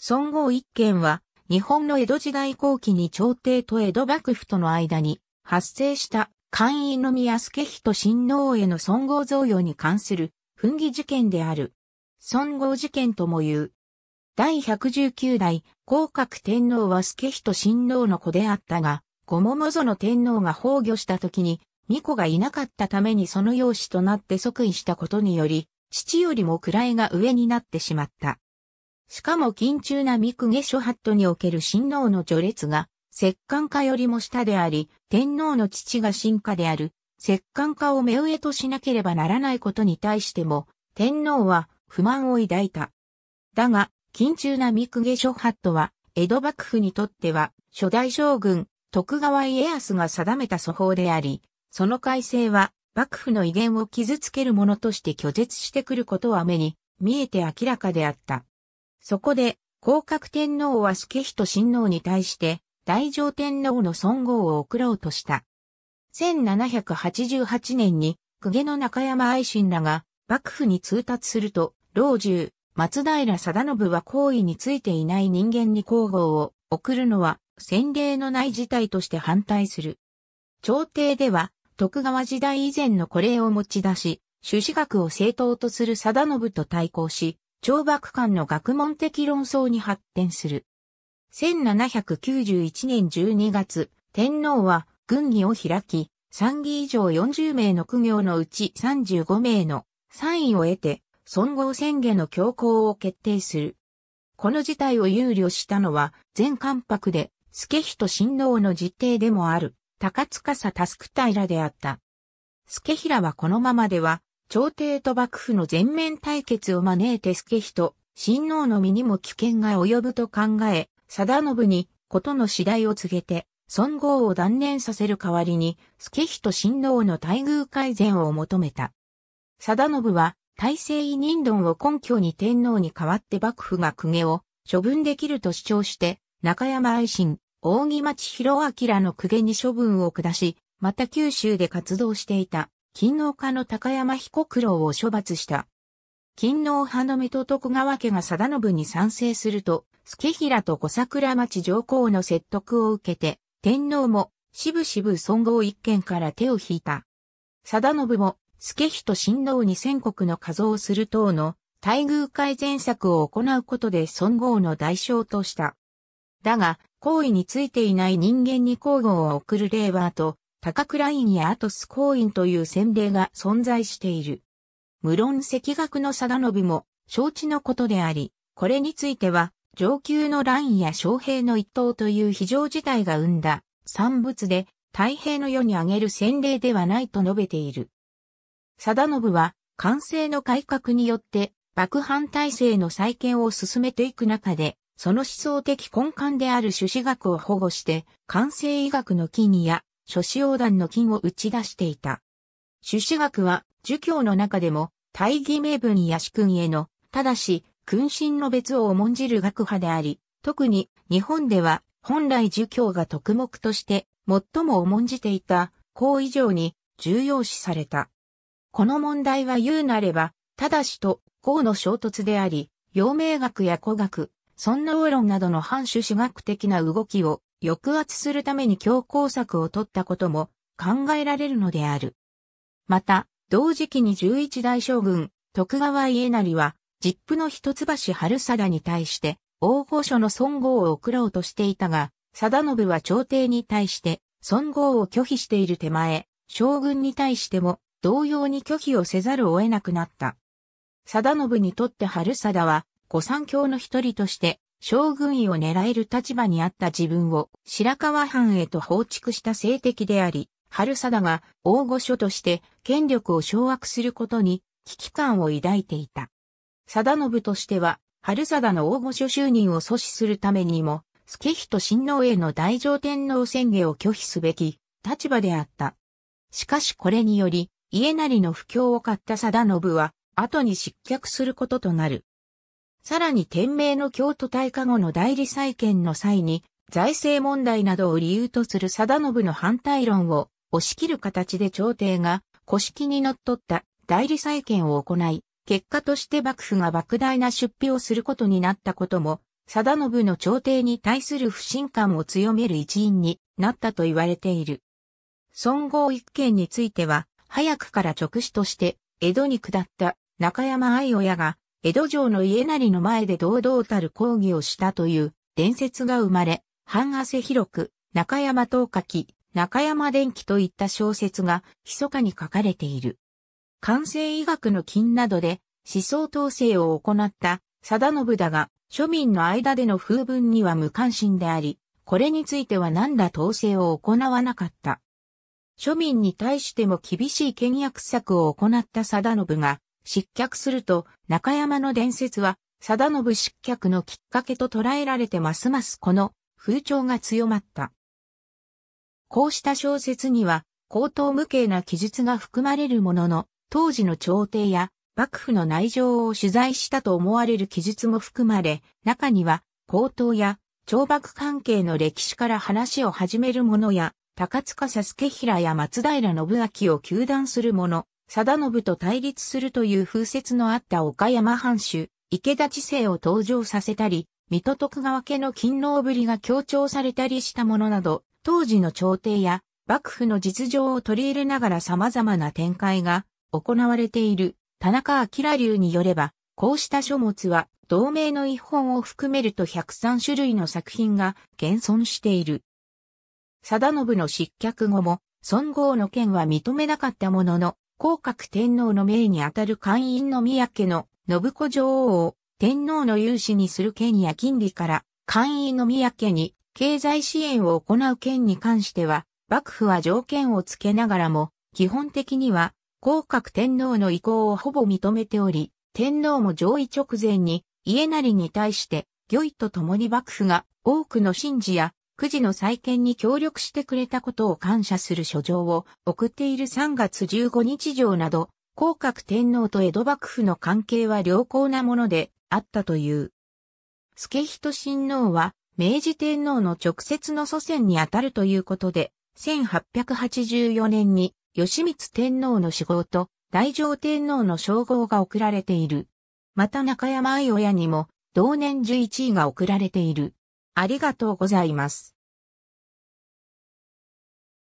孫号一件は、日本の江戸時代後期に朝廷と江戸幕府との間に発生した官位宮助人親王への孫号贈与に関する紛議事件である。孫号事件とも言う。第119代、広角天皇は助人親王の子であったが、五桃園天皇が崩御した時に、巫女がいなかったためにその養子となって即位したことにより、父よりも位が上になってしまった。しかも緊中な三公諸法度における親王の序列が、摂関家よりも下であり、天皇の父が臣化である、摂関家を目上としなければならないことに対しても、天皇は不満を抱いた。だが、緊中な三公諸法度は、江戸幕府にとっては、初代将軍、徳川家康が定めた祖法であり、その改正は、幕府の威厳を傷つけるものとして拒絶してくることは目に、見えて明らかであった。そこで、降格天皇は助人親王に対して、大乗天皇の尊号を送ろうとした。1788年に、公家の中山愛信らが、幕府に通達すると、老中、松平定信は行為についていない人間に皇后を送るのは、先例のない事態として反対する。朝廷では、徳川時代以前のこれを持ち出し、朱子学を正当とする定信と対抗し、懲幕官の学問的論争に発展する。1791年12月、天皇は軍議を開き、参議以上40名の苦行のうち35名の参位を得て、孫号宣言の強行を決定する。この事態を憂慮したのは、前関白で、助人親王の実定でもある、高塚佐タスク平であった。助平はこのままでは、朝廷と幕府の全面対決を招いて助人、親王の身にも危険が及ぶと考え、定信にことの次第を告げて、孫号を断念させる代わりに、助人親王の待遇改善を求めた。定信は、大政委任論を根拠に天皇に代わって幕府が公家を処分できると主張して、中山愛心、大木町広明の公家に処分を下し、また九州で活動していた。勤王家の高山彦九郎を処罰した。勤王派の目と徳川家が定信に賛成すると、助平と小桜町上皇の説得を受けて、天皇も、しぶしぶ尊号一件から手を引いた。定信も、助人親王に全国の加増する等の、待遇改善策を行うことで尊号の代償とした。だが、行為についていない人間に皇后を送る令和と、高倉院やアトス公院という洗礼が存在している。無論赤学の定信も承知のことであり、これについては上級のラインや将兵の一党という非常事態が生んだ産物で太平の世にあげる洗礼ではないと述べている。定信は完成の改革によって幕藩体制の再建を進めていく中で、その思想的根幹である朱子学を保護して、完成医学の木にや諸子横断の金を打ち出していた。朱子学は、儒教の中でも、大義名分や主君への、ただし、君臣の別を重んじる学派であり、特に日本では本来儒教が特目として最も重んじていた項以上に重要視された。この問題は言うなれば、ただしと項の衝突であり、陽明学や古学、尊王論などの反種子学的な動きを抑圧するために強硬策を取ったことも考えられるのである。また、同時期に十一代将軍、徳川家成は、実父の一橋春貞に対して、大御所の尊号を送ろうとしていたが、貞信は朝廷に対して、尊号を拒否している手前、将軍に対しても、同様に拒否をせざるを得なくなった。貞信にとって春貞は、御三教の一人として、将軍位を狙える立場にあった自分を白河藩へと放逐した政敵であり、春貞が大御所として権力を掌握することに危機感を抱いていた。貞信としては、春貞の大御所就任を阻止するためにも、助人親王への大乗天皇宣言を拒否すべき立場であった。しかしこれにより、家なりの不況を買った貞信は、後に失脚することとなる。さらに天明の京都大化後の代理再建の際に、財政問題などを理由とする定信の反対論を押し切る形で朝廷が古式に則っった代理再建を行い、結果として幕府が莫大な出費をすることになったことも、定信の朝廷に対する不信感を強める一因になったと言われている。孫合一件については、早くから直使として、江戸に下った中山愛親が江戸城の家なりの前で堂々たる抗議をしたという伝説が生まれ、半汗広く、中山東書き、中山電気といった小説が密かに書かれている。完成医学の金などで思想統制を行った貞信だが、庶民の間での風文には無関心であり、これについては何ら統制を行わなかった。庶民に対しても厳しい倹約策を行った貞信が、失脚すると、中山の伝説は、貞信失脚のきっかけと捉えられてますますこの風潮が強まった。こうした小説には、高等無形な記述が含まれるものの、当時の朝廷や幕府の内情を取材したと思われる記述も含まれ、中には、高等や朝幕関係の歴史から話を始めるものや、高塚佐助平や松平信明を求断するもの、貞信と対立するという風説のあった岡山藩主、池田知世を登場させたり、水戸徳川家の勤労ぶりが強調されたりしたものなど、当時の朝廷や幕府の実情を取り入れながら様々な展開が行われている田中明流によれば、こうした書物は同盟の一本を含めると103種類の作品が現存している。貞信の失脚後も、孫号の件は認めなかったものの、広格天皇の命にあたる官員の宮家の信子女王を天皇の有志にする権や金利から官員の宮家に経済支援を行う権に関しては、幕府は条件をつけながらも、基本的には、広格天皇の意向をほぼ認めており、天皇も上位直前に、家なりに対して、御意と共に幕府が多くの神事や九時の再建に協力してくれたことを感謝する書状を送っている3月15日上など、広角天皇と江戸幕府の関係は良好なものであったという。助人親王は明治天皇の直接の祖先にあたるということで、1884年に吉光天皇の死号と大乗天皇の称号が贈られている。また中山愛親にも同年11位が贈られている。ありがとうございます。